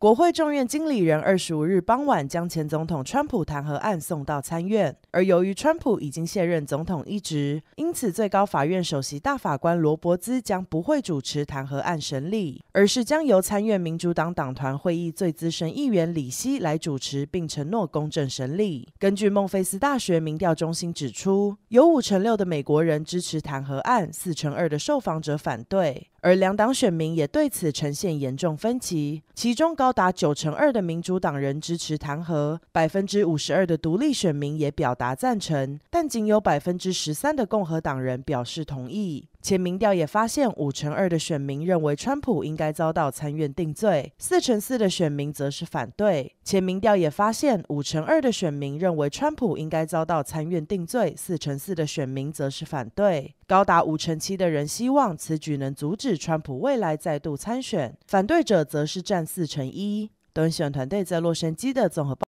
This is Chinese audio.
国会众院经理人二十五日傍晚将前总统川普弹劾案送到参院，而由于川普已经卸任总统一职，因此最高法院首席大法官罗伯兹将不会主持弹劾案审理，而是将由参院民主党党团会议最资深议员李希来主持，并承诺公正审理。根据孟菲斯大学民调中心指出，有五成六的美国人支持弹劾案，四成二的受访者反对。而两党选民也对此呈现严重分歧，其中高达九成二的民主党人支持弹劾，百分之五十二的独立选民也表达赞成，但仅有百分之十三的共和党人表示同意。且民调也发现，五乘二的选民认为川普应该遭到参院定罪，四乘四的选民则是反对。且民调也发现，五乘二的选民认为川普应该遭到参院定罪，四乘四的选民则是反对。高达五成七的人希望此举能阻止川普未来再度参选，反对者则是占四成一。东选团队在洛杉矶的综合报。